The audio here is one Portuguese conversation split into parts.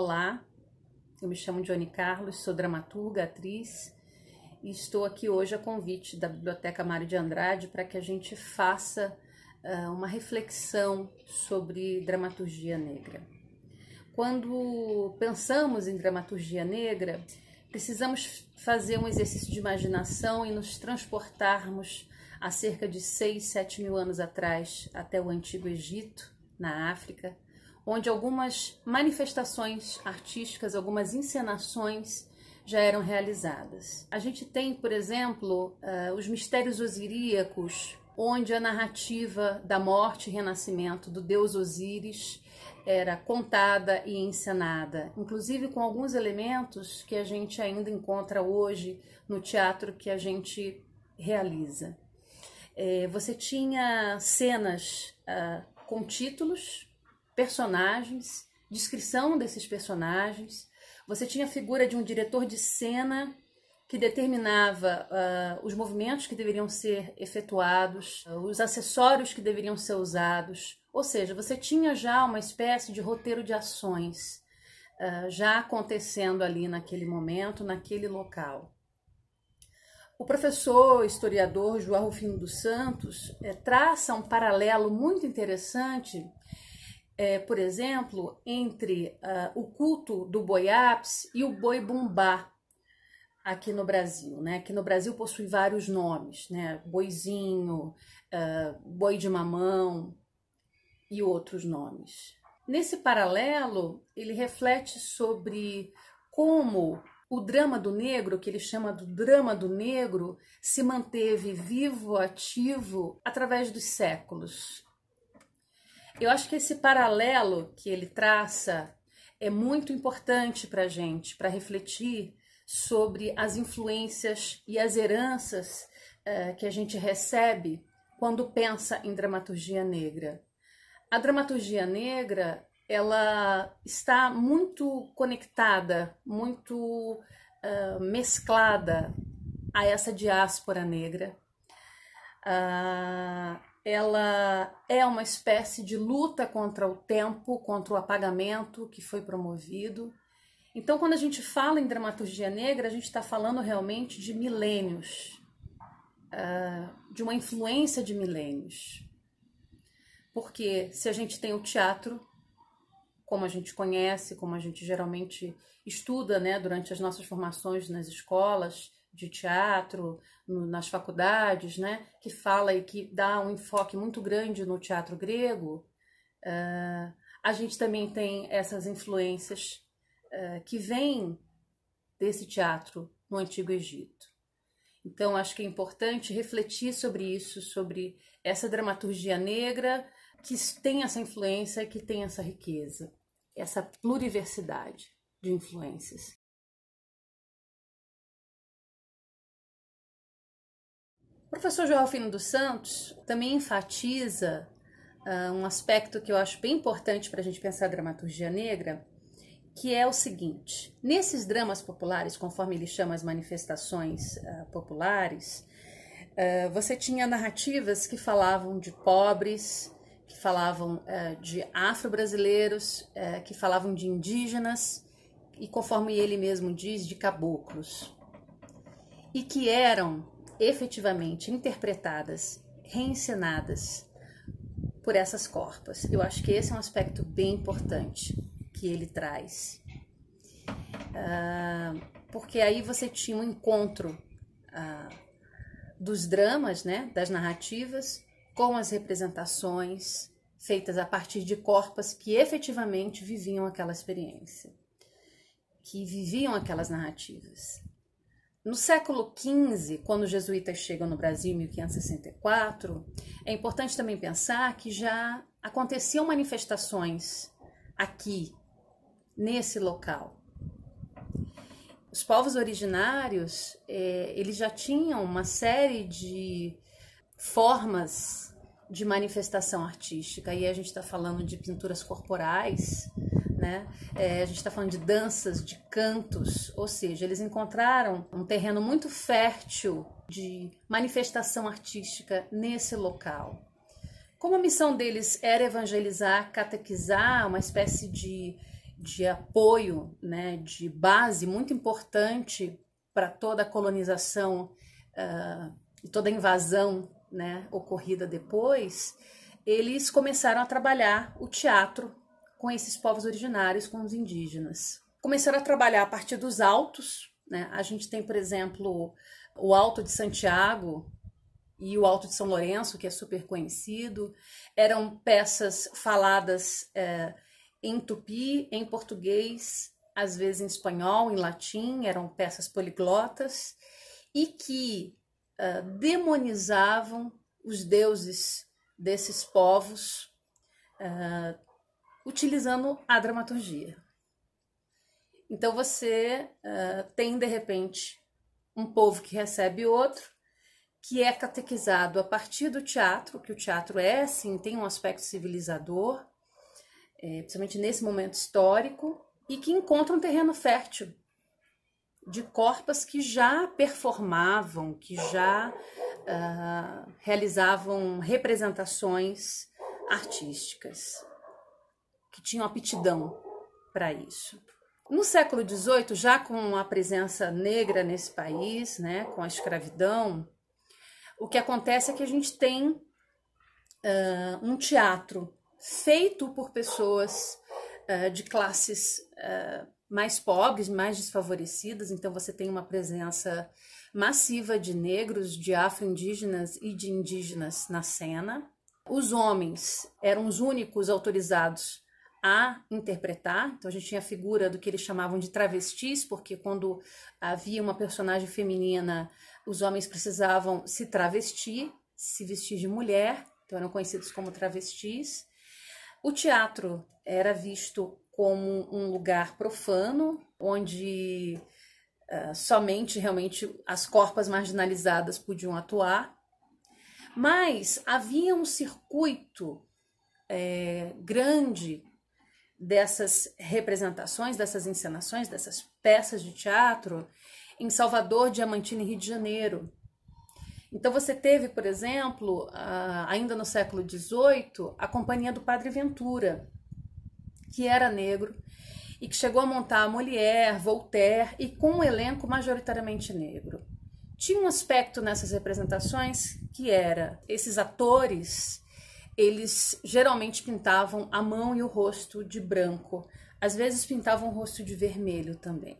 Olá, eu me chamo Johnny Carlos, sou dramaturga, atriz e estou aqui hoje a convite da Biblioteca Mário de Andrade para que a gente faça uh, uma reflexão sobre dramaturgia negra. Quando pensamos em dramaturgia negra, precisamos fazer um exercício de imaginação e nos transportarmos há cerca de 6, 7 mil anos atrás até o Antigo Egito, na África onde algumas manifestações artísticas, algumas encenações já eram realizadas. A gente tem, por exemplo, uh, os mistérios osiríacos, onde a narrativa da morte e renascimento do deus Osíris era contada e encenada, inclusive com alguns elementos que a gente ainda encontra hoje no teatro que a gente realiza. É, você tinha cenas uh, com títulos personagens, descrição desses personagens. Você tinha a figura de um diretor de cena que determinava uh, os movimentos que deveriam ser efetuados, os acessórios que deveriam ser usados. Ou seja, você tinha já uma espécie de roteiro de ações uh, já acontecendo ali naquele momento, naquele local. O professor historiador João Rufino dos Santos eh, traça um paralelo muito interessante é, por exemplo, entre uh, o culto do boi ápis e o boi bumbá aqui no Brasil, né? Aqui no Brasil possui vários nomes, né? Boizinho, uh, boi de mamão e outros nomes. Nesse paralelo, ele reflete sobre como o drama do negro, que ele chama do drama do negro, se manteve vivo, ativo através dos séculos. Eu acho que esse paralelo que ele traça é muito importante para a gente, para refletir sobre as influências e as heranças uh, que a gente recebe quando pensa em dramaturgia negra. A dramaturgia negra ela está muito conectada, muito uh, mesclada a essa diáspora negra. Uh, ela é uma espécie de luta contra o tempo, contra o apagamento que foi promovido. Então, quando a gente fala em dramaturgia negra, a gente está falando realmente de milênios, ah, de uma influência de milênios. Porque se a gente tem o teatro, como a gente conhece, como a gente geralmente estuda né, durante as nossas formações nas escolas, de teatro, no, nas faculdades, né, que fala e que dá um enfoque muito grande no teatro grego. Uh, a gente também tem essas influências uh, que vêm desse teatro no Antigo Egito. Então, acho que é importante refletir sobre isso, sobre essa dramaturgia negra que tem essa influência, que tem essa riqueza, essa pluriversidade de influências. O professor João dos Santos também enfatiza uh, um aspecto que eu acho bem importante para a gente pensar a dramaturgia negra, que é o seguinte: nesses dramas populares, conforme ele chama as manifestações uh, populares, uh, você tinha narrativas que falavam de pobres, que falavam uh, de afro-brasileiros, que falavam de indígenas e, conforme ele mesmo diz, de caboclos, e que eram efetivamente interpretadas, reencenadas por essas corpas. Eu acho que esse é um aspecto bem importante que ele traz. Ah, porque aí você tinha um encontro ah, dos dramas, né, das narrativas, com as representações feitas a partir de corpos que efetivamente viviam aquela experiência, que viviam aquelas narrativas. No século XV, quando os jesuítas chegam no Brasil em 1564, é importante também pensar que já aconteciam manifestações aqui, nesse local. Os povos originários, é, eles já tinham uma série de formas de manifestação artística, e a gente está falando de pinturas corporais, né? É, a gente está falando de danças, de cantos, ou seja, eles encontraram um terreno muito fértil de manifestação artística nesse local. Como a missão deles era evangelizar, catequizar, uma espécie de, de apoio, né, de base muito importante para toda a colonização uh, e toda a invasão né, ocorrida depois, eles começaram a trabalhar o teatro com esses povos originários, com os indígenas. Começaram a trabalhar a partir dos altos, né? A gente tem, por exemplo, o Alto de Santiago e o Alto de São Lourenço, que é super conhecido. Eram peças faladas é, em tupi, em português, às vezes em espanhol, em latim, eram peças poliglotas e que é, demonizavam os deuses desses povos. É, utilizando a dramaturgia. Então você uh, tem de repente um povo que recebe outro, que é catequizado a partir do teatro, que o teatro é sim tem um aspecto civilizador, é, principalmente nesse momento histórico, e que encontra um terreno fértil de corpos que já performavam, que já uh, realizavam representações artísticas que tinham aptidão para isso. No século XVIII, já com a presença negra nesse país, né, com a escravidão, o que acontece é que a gente tem uh, um teatro feito por pessoas uh, de classes uh, mais pobres, mais desfavorecidas, então você tem uma presença massiva de negros, de afro-indígenas e de indígenas na cena. Os homens eram os únicos autorizados a interpretar. Então a gente tinha a figura do que eles chamavam de travestis, porque quando havia uma personagem feminina, os homens precisavam se travestir, se vestir de mulher, então eram conhecidos como travestis. O teatro era visto como um lugar profano, onde uh, somente realmente as corpas marginalizadas podiam atuar. Mas havia um circuito é, grande dessas representações, dessas encenações, dessas peças de teatro em Salvador, Diamantina e Rio de Janeiro. Então você teve, por exemplo, ainda no século XVIII, a companhia do Padre Ventura, que era negro e que chegou a montar a Molière, Voltaire e com um elenco majoritariamente negro. Tinha um aspecto nessas representações que era esses atores eles geralmente pintavam a mão e o rosto de branco, às vezes pintavam o rosto de vermelho também,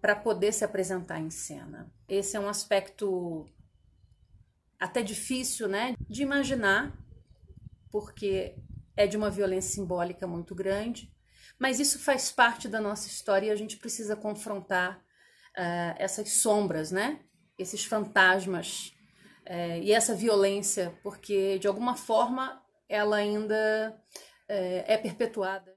para poder se apresentar em cena. Esse é um aspecto até difícil, né, de imaginar, porque é de uma violência simbólica muito grande, mas isso faz parte da nossa história e a gente precisa confrontar uh, essas sombras, né? Esses fantasmas é, e essa violência, porque de alguma forma ela ainda é, é perpetuada.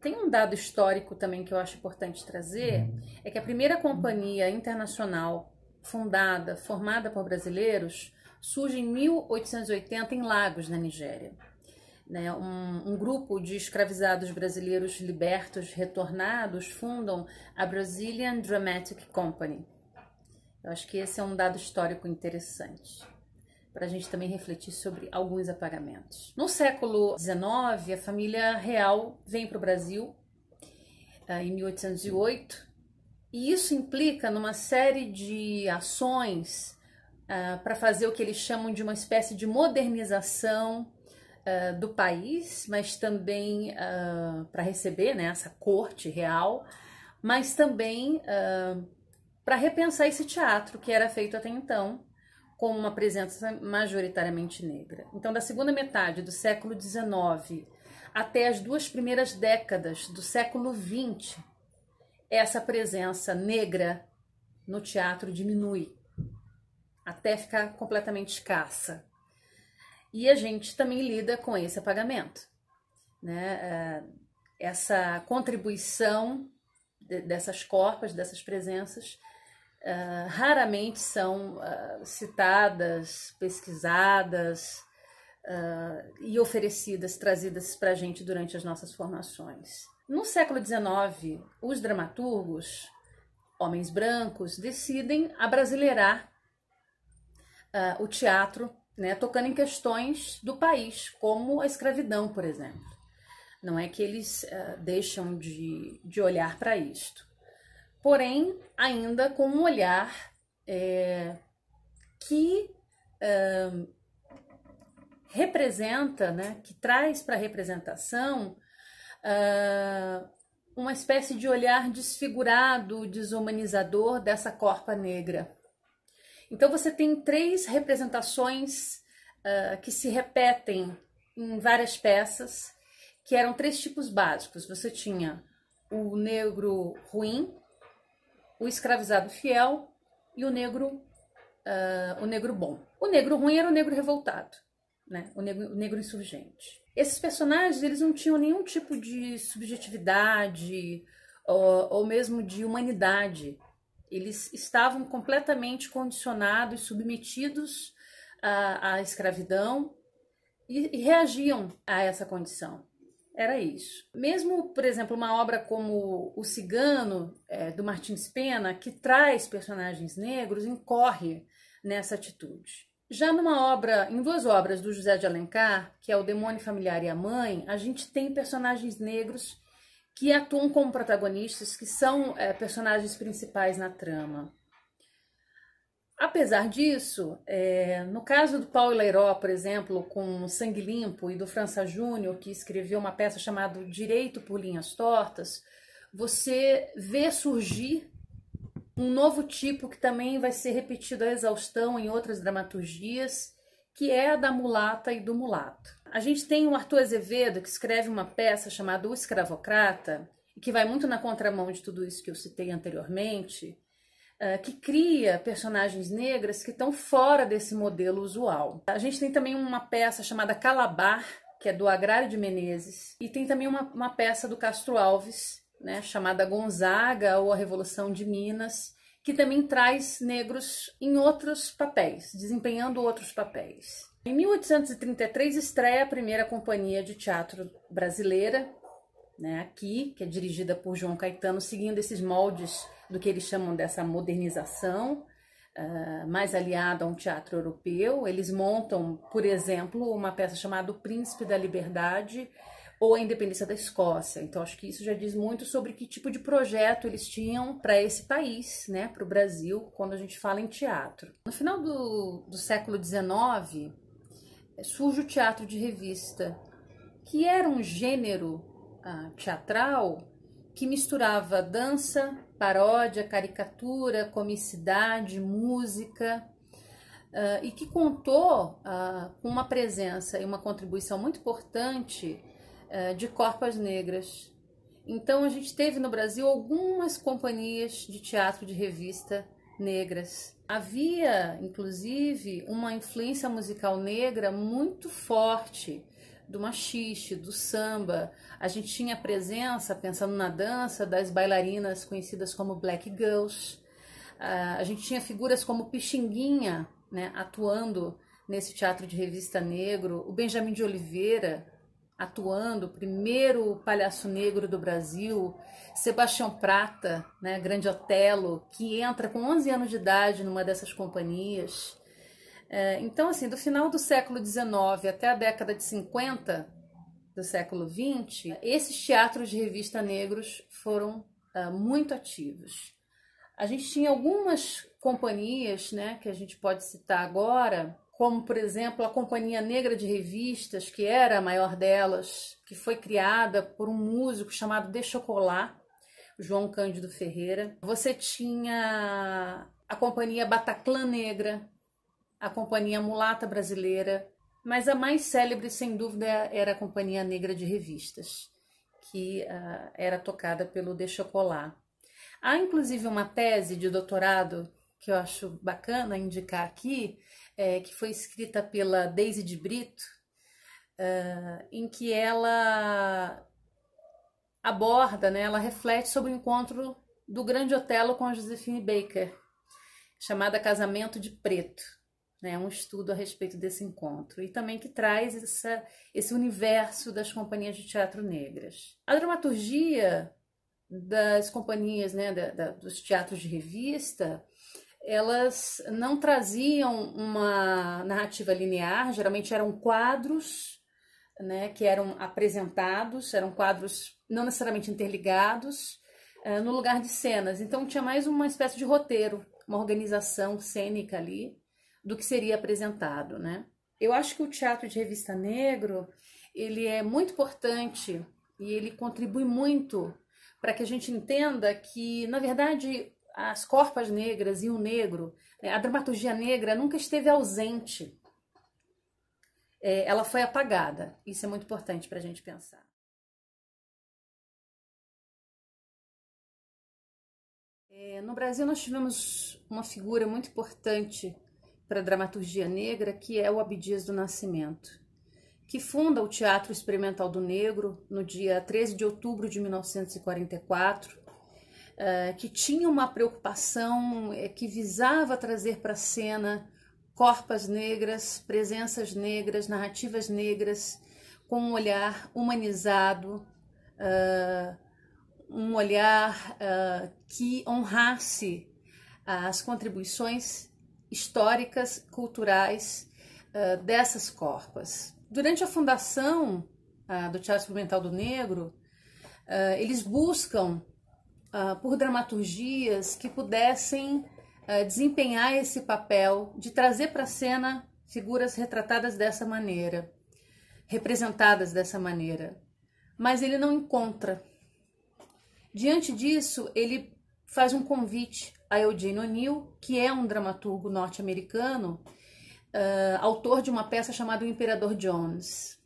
Tem um dado histórico também que eu acho importante trazer, uhum. é que a primeira companhia internacional fundada, formada por brasileiros, surge em 1880 em Lagos, na Nigéria. Né? Um, um grupo de escravizados brasileiros libertos retornados fundam a Brazilian Dramatic Company. Eu acho que esse é um dado histórico interessante para a gente também refletir sobre alguns apagamentos. No século XIX, a família real vem para o Brasil eh, em 1808 e isso implica numa série de ações eh, para fazer o que eles chamam de uma espécie de modernização ah, do país, mas também uh, ah, para receber né, essa corte real, mas também uh, ah, para repensar esse teatro que era feito até então com uma presença majoritariamente negra. Então, da segunda metade do século XIX até as duas primeiras décadas do século XX, essa presença negra no teatro diminui até ficar completamente escassa e a gente também lida com esse apagamento. Né? É, essa contribuição dessas corpas, dessas presenças, é, raramente são é, citadas, pesquisadas e oferecidas, trazidas para a gente durante as nossas formações. No século XIX, os dramaturgos, homens brancos, decidem abrasileirar o teatro né, tocando em questões do país, como a escravidão, por exemplo. Não é que eles uh, deixam de, de olhar para isto, porém, ainda com um olhar é, que uh, representa, né, que traz para a representação uh, uma espécie de olhar desfigurado, desumanizador dessa corpa negra então você tem três representações uh, que se repetem em várias peças, que eram três tipos básicos. Você tinha o negro ruim, o escravizado fiel e o negro uh, o negro bom. O negro ruim era o negro revoltado, né? O negro, o negro insurgente. Esses personagens eles não tinham nenhum tipo de subjetividade ou, ou mesmo de humanidade eles estavam completamente condicionados, submetidos à, à escravidão e, e reagiam a essa condição. Era isso. Mesmo, por exemplo, uma obra como O Cigano, é, do Martins Pena, que traz personagens negros, incorre nessa atitude. Já numa obra, em duas obras do José de Alencar, que é O Demônio Familiar e a Mãe, a gente tem personagens negros que atuam como protagonistas, que são é, personagens principais na trama. Apesar disso, é, no caso do Paulo Leiró, por exemplo, com Sangue Limpo e do França Júnior, que escreveu uma peça chamada Direito por Linhas Tortas, você vê surgir um novo tipo que também vai ser repetido à exaustão em outras dramaturgias que é a da mulata e do mulato. A gente tem o Arthur Azevedo, que escreve uma peça chamada O Escravocrata, que vai muito na contramão de tudo isso que eu citei anteriormente, eh, que cria personagens negras que estão fora desse modelo usual. A gente tem também uma peça chamada Calabar, que é do Agrário de Menezes, e tem também uma, uma peça do Castro Alves, né, chamada Gonzaga ou a Revolução de Minas, que também traz negros em outros papéis, desempenhando outros papéis. Em 1833 estreia a primeira companhia de teatro brasileira, né, aqui, que é dirigida por João Caetano, seguindo esses moldes do que eles chamam dessa modernização, uh, mais aliada a um teatro europeu. Eles montam, por exemplo, uma peça chamada O Príncipe da Liberdade, ou a independência da Escócia. Então, acho que isso já diz muito sobre que tipo de projeto eles tinham para esse país, né, para o Brasil, quando a gente fala em teatro. No final do, do século XIX, eh, surge o teatro de revista, que era um gênero ah, teatral que misturava dança, paródia, caricatura, comicidade, música, Uh, e que contou uh, com uma presença e uma contribuição muito importante eh, de corpas negras. Então a gente teve no Brasil algumas companhias de teatro de revista negras. Havia, inclusive, uma influência musical negra muito forte do machixe, do samba. A gente tinha a presença, pensando na dança, das bailarinas conhecidas como Black Girls. Ah, a gente tinha figuras como Pixinguinha né, atuando nesse teatro de revista negro, o Benjamin de Oliveira, atuando, primeiro palhaço negro do Brasil, Sebastião Prata, né, grande Otelo, que entra com 11 anos de idade numa dessas companhias. É, então, assim, do final do século XIX até a década de 50 do século XX, esses teatros de revista negros foram ah, muito ativos. A gente tinha algumas companhias, né, que a gente pode citar agora, como, por exemplo, a Companhia Negra de Revistas, que era a maior delas, que foi criada por um músico chamado De Chocolat, João Cândido Ferreira. Você tinha a Companhia Bataclan Negra, a Companhia Mulata Brasileira, mas a mais célebre, sem dúvida, era a Companhia Negra de Revistas, que uh, era tocada pelo De Chocolat. Há, inclusive, uma tese de doutorado que eu acho bacana indicar aqui, é, que foi escrita pela Daisy de Brito, uh, em que ela aborda, né, ela reflete sobre o encontro do grande Otelo com a Josephine Baker, chamada Casamento de Preto. Né, um estudo a respeito desse encontro e também que traz essa, esse universo das companhias de teatro negras. A dramaturgia das companhias, né, da, da, dos teatros de revista, elas não traziam uma narrativa linear, geralmente eram quadros né, que eram apresentados, eram quadros não necessariamente interligados, eh, no lugar de cenas. Então tinha mais uma espécie de roteiro, uma organização cênica ali do que seria apresentado. Né? Eu acho que o teatro de revista negro ele é muito importante e ele contribui muito para que a gente entenda que, na verdade, as corpas negras e o negro, né, a dramaturgia negra nunca esteve ausente. É, ela foi apagada. Isso é muito importante para a gente pensar. É, no Brasil, nós tivemos uma figura muito importante para a dramaturgia negra, que é o Abdias do Nascimento, que funda o Teatro Experimental do Negro no dia 13 de outubro de 1944 eh, que tinha uma preocupação eh, que visava trazer para a cena corpos negras, presenças negras, narrativas negras, com um olhar humanizado, uh, um olhar que honrasse as contribuições históricas, culturais dessas corpos. Durante a fundação ah, do Teatro Experimental do Negro, eles buscam uh, por dramaturgias que pudessem uh, desempenhar esse papel de trazer para a cena figuras retratadas dessa maneira, representadas dessa maneira. Mas ele não encontra. Diante disso, ele faz um convite a Eugene O'Neill, que é um dramaturgo norte-americano, uh, autor de uma peça chamada O Imperador Jones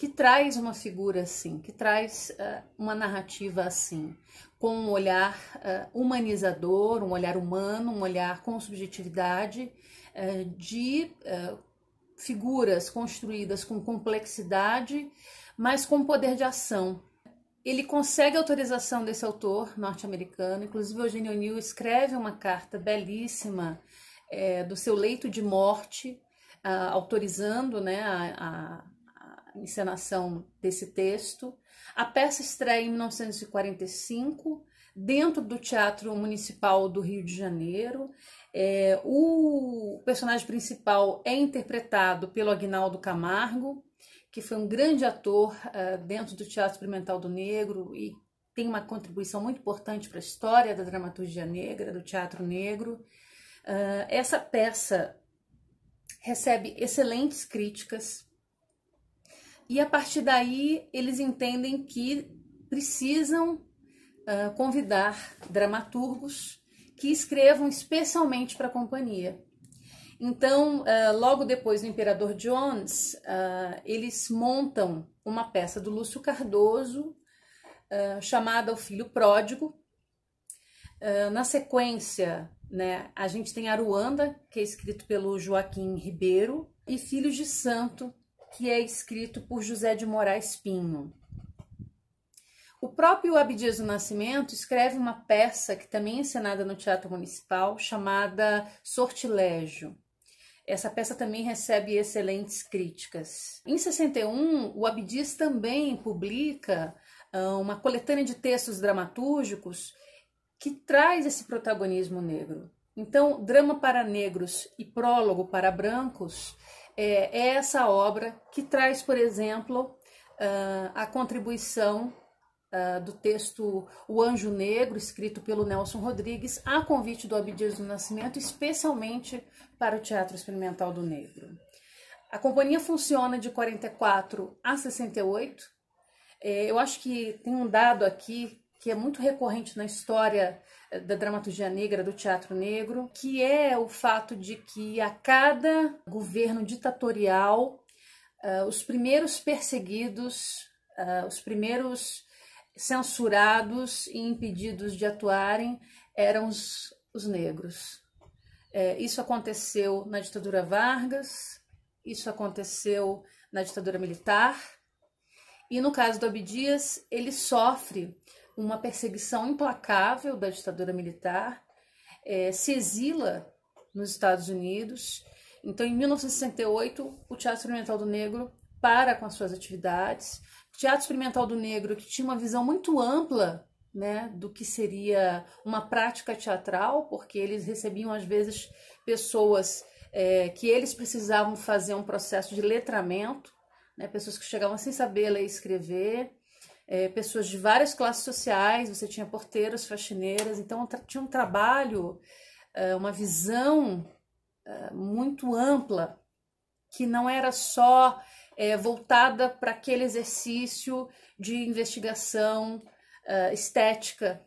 que traz uma figura assim, que traz uh, uma narrativa assim, com um olhar uh, humanizador, um olhar humano, um olhar com subjetividade uh, de figuras construídas com complexidade, mas com poder de ação. Ele consegue autorização desse autor norte-americano, inclusive Eugênio O'Neill escreve uma carta belíssima é, do seu leito de morte, ah, autorizando né, a encenação desse texto. A peça estreia em 1945, dentro do Teatro Municipal do Rio de Janeiro. É, o personagem principal é interpretado pelo Agnaldo Camargo, que foi um grande ator uh, dentro do Teatro Experimental do Negro e tem uma contribuição muito importante para a história da dramaturgia negra, do teatro negro. Uh, essa peça recebe excelentes críticas e a partir daí eles entendem que precisam uh, convidar dramaturgos que escrevam especialmente para a companhia. Então, uh, logo depois do Imperador Jones, uh, eles montam uma peça do Lúcio Cardoso chamada O Filho Pródigo. na sequência, né, a gente tem Aruanda, que é escrito pelo Joaquim Ribeiro, e Filhos de Santo, que é escrito por José de Moraes Pinho. O próprio Abdias do Nascimento escreve uma peça que também é encenada no Teatro Municipal, chamada Sortilégio. Essa peça também recebe excelentes críticas. Em 61, o Abdias também publica ah, uma coletânea de textos dramatúrgicos que traz esse protagonismo negro. Então, Drama para Negros e Prólogo para Brancos é, é, essa obra que traz, por exemplo, ah, a contribuição ah, do texto O Anjo Negro, escrito pelo Nelson Rodrigues, a convite do Abdias do Nascimento, especialmente para o Teatro Experimental do Negro. A companhia funciona de 44 a 68. É, eu acho que tem um dado aqui que é muito recorrente na história eh, da dramaturgia negra, do teatro negro, que é o fato de que a cada governo ditatorial, uh, os primeiros perseguidos, uh, os primeiros censurados e impedidos de atuarem eram os, os negros. É, isso aconteceu na ditadura Vargas, isso aconteceu na ditadura militar, e no caso do Abdias, ele sofre uma perseguição implacável da ditadura militar, é, se exila nos Estados Unidos. Então, em 1968, o Teatro Experimental do Negro para com as suas atividades. O Teatro Experimental do Negro, que tinha uma visão muito ampla né, do que seria uma prática teatral, porque eles recebiam, às vezes, pessoas é, que eles precisavam fazer um processo de letramento, né, pessoas que chegavam sem saber ler e escrever, é, pessoas de várias classes sociais, você tinha porteiras, faxineiras, então tinha um trabalho, é, uma visão é, muito ampla, que não era só é, voltada para aquele exercício de investigação é, estética,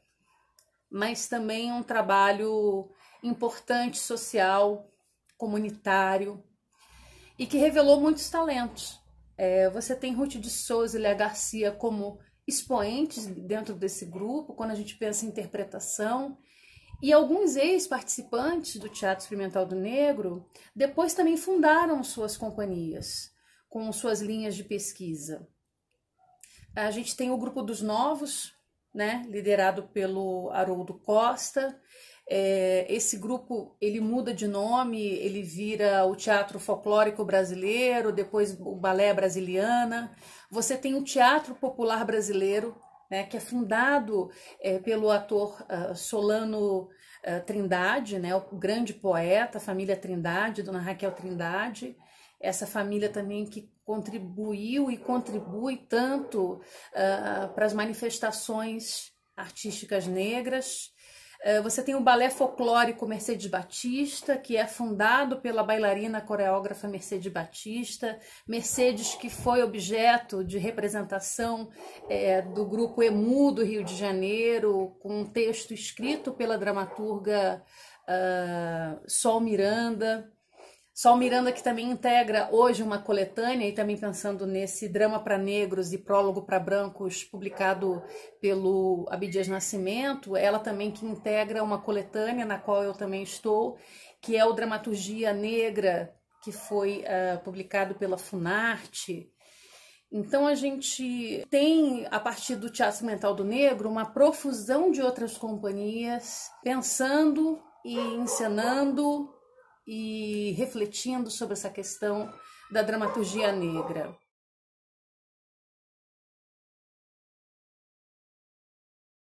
mas também um trabalho importante social, comunitário, e que revelou muitos talentos. É, você tem Ruth de Souza e Lea Garcia como expoentes dentro desse grupo, quando a gente pensa em interpretação. E alguns ex-participantes do Teatro Experimental do Negro depois também fundaram suas companhias com suas linhas de pesquisa. A gente tem o grupo dos novos, né, liderado pelo Haroldo Costa, é, esse grupo ele muda de nome, ele vira o Teatro Folclórico Brasileiro, depois o Balé Brasiliana. Você tem o Teatro Popular Brasileiro, né, que é fundado é, pelo ator uh, Solano uh, Trindade, né, o grande poeta, a família Trindade, Dona Raquel Trindade. Essa família também que contribuiu e contribui tanto uh, para as manifestações artísticas negras eh, você tem o Balé Folclórico Mercedes Batista, que é fundado pela bailarina coreógrafa Mercedes Batista. Mercedes, que foi objeto de representação é, do grupo EMU do Rio de Janeiro, com um texto escrito pela dramaturga uh, Sol Miranda. Sol Miranda, que também integra hoje uma coletânea, e também pensando nesse Drama para Negros e Prólogo para Brancos, publicado pelo Abidias Nascimento, ela também que integra uma coletânea na qual eu também estou, que é o Dramaturgia Negra, que foi uh, publicado pela Funarte. Então a gente tem, a partir do Teatro Mental do Negro, uma profusão de outras companhias pensando e encenando e refletindo sobre essa questão da dramaturgia negra.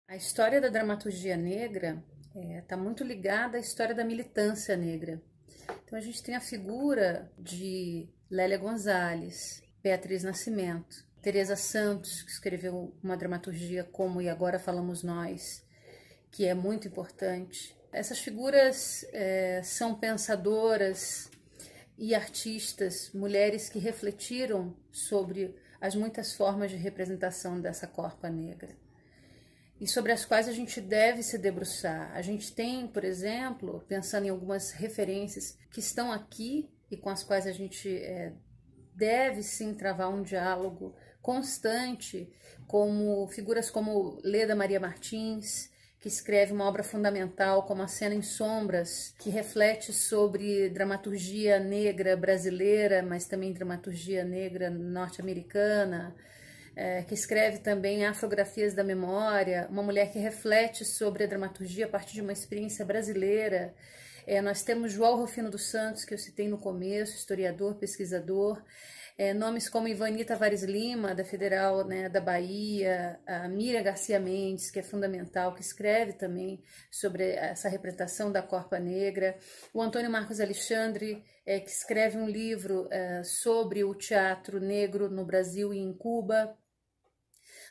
A história da dramaturgia negra está é, tá muito ligada à história da militância negra. Então a gente tem a figura de Lélia Gonzalez, Beatriz Nascimento, Teresa Santos, que escreveu uma dramaturgia como E Agora Falamos Nós, que é muito importante. Essas figuras é, são pensadoras e artistas, mulheres que refletiram sobre as muitas formas de representação dessa corpa negra e sobre as quais a gente deve se debruçar. A gente tem, por exemplo, pensando em algumas referências que estão aqui e com as quais a gente é, deve sim travar um diálogo constante, como figuras como Leda Maria Martins, que escreve uma obra fundamental como A Cena em Sombras, que reflete sobre dramaturgia negra brasileira, mas também dramaturgia negra norte-americana, é, que escreve também Afrografias da Memória, uma mulher que reflete sobre a dramaturgia a partir de uma experiência brasileira. É, nós temos João Rufino dos Santos, que eu citei no começo, historiador, pesquisador, é, nomes como Ivanita Vares Lima, da Federal né, da Bahia, a Mira Garcia Mendes, que é fundamental, que escreve também sobre essa representação da corpa negra, o Antônio Marcos Alexandre, é, que escreve um livro é, sobre o teatro negro no Brasil e em Cuba.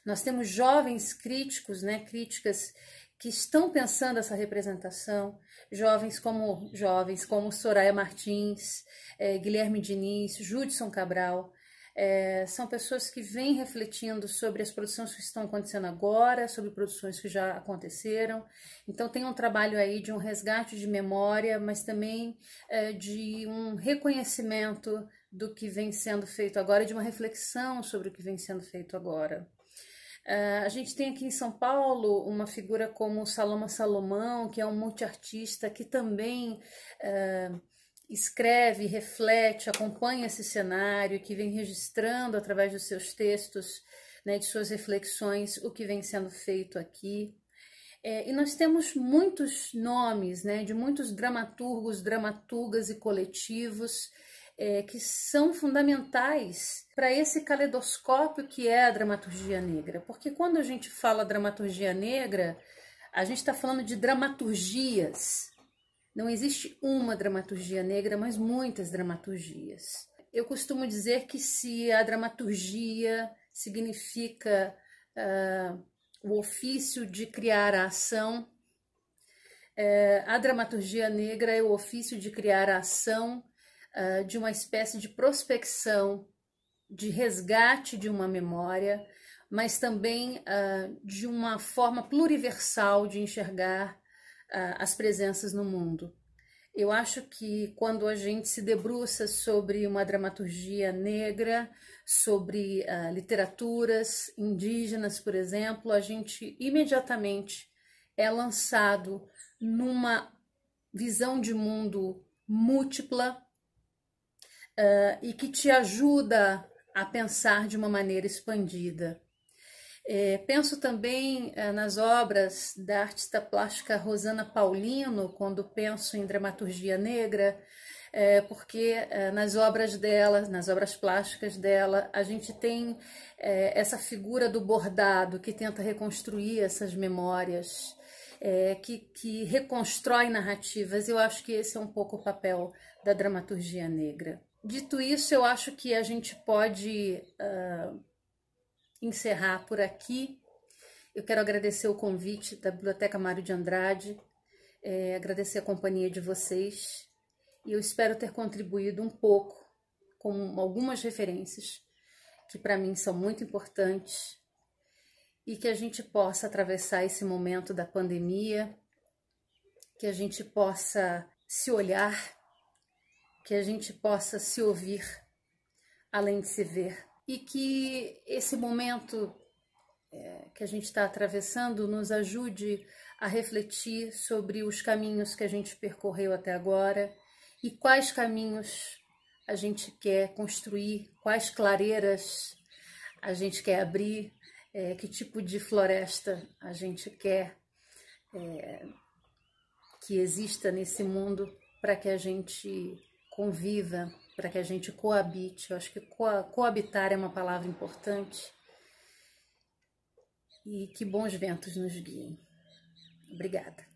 Nós temos jovens críticos, né, críticas que estão pensando essa representação, jovens como jovens como Soraya Martins, é, Guilherme Diniz, Judson Cabral, é, são pessoas que vêm refletindo sobre as produções que estão acontecendo agora, sobre produções que já aconteceram. Então, tem um trabalho aí de um resgate de memória, mas também é, de um reconhecimento do que vem sendo feito agora, de uma reflexão sobre o que vem sendo feito agora. Uh, a gente tem aqui em São Paulo uma figura como Saloma Salomão, que é um multiartista que também uh, escreve, reflete, acompanha esse cenário, que vem registrando através dos seus textos, né, de suas reflexões, o que vem sendo feito aqui. É, e nós temos muitos nomes, né, de muitos dramaturgos, dramaturgas e coletivos é, que são fundamentais para esse caleidoscópio que é a dramaturgia negra. Porque quando a gente fala dramaturgia negra, a gente está falando de dramaturgias. Não existe uma dramaturgia negra, mas muitas dramaturgias. Eu costumo dizer que se a dramaturgia significa uh, o ofício de criar a ação, eh, a dramaturgia negra é o ofício de criar a ação ah, de uma espécie de prospecção, de resgate de uma memória, mas também uh, de uma forma pluriversal de enxergar uh, as presenças no mundo. Eu acho que quando a gente se debruça sobre uma dramaturgia negra, sobre uh, literaturas indígenas, por exemplo, a gente imediatamente é lançado numa visão de mundo múltipla, uh, e que te ajuda a pensar de uma maneira expandida. É, penso também é, nas obras da artista plástica Rosana Paulino, quando penso em dramaturgia negra, é, porque nas obras dela, nas obras plásticas dela, a gente tem é, essa figura do bordado que tenta reconstruir essas memórias, é, que, que reconstrói narrativas. Eu acho que esse é um pouco o papel da dramaturgia negra. Dito isso, eu acho que a gente pode uh, encerrar por aqui. Eu quero agradecer o convite da Biblioteca Mário de Andrade, é, agradecer a companhia de vocês e eu espero ter contribuído um pouco com algumas referências que para mim são muito importantes e que a gente possa atravessar esse momento da pandemia, que a gente possa se olhar que a gente possa se ouvir, além de se ver, e que esse momento é, que a gente está atravessando nos ajude a refletir sobre os caminhos que a gente percorreu até agora e quais caminhos a gente quer construir, quais clareiras a gente quer abrir, é, que tipo de floresta a gente quer é, que exista nesse mundo para que a gente conviva, para que a gente coabite. Eu acho que co coabitar é uma palavra importante. E que bons ventos nos guiem. Obrigada.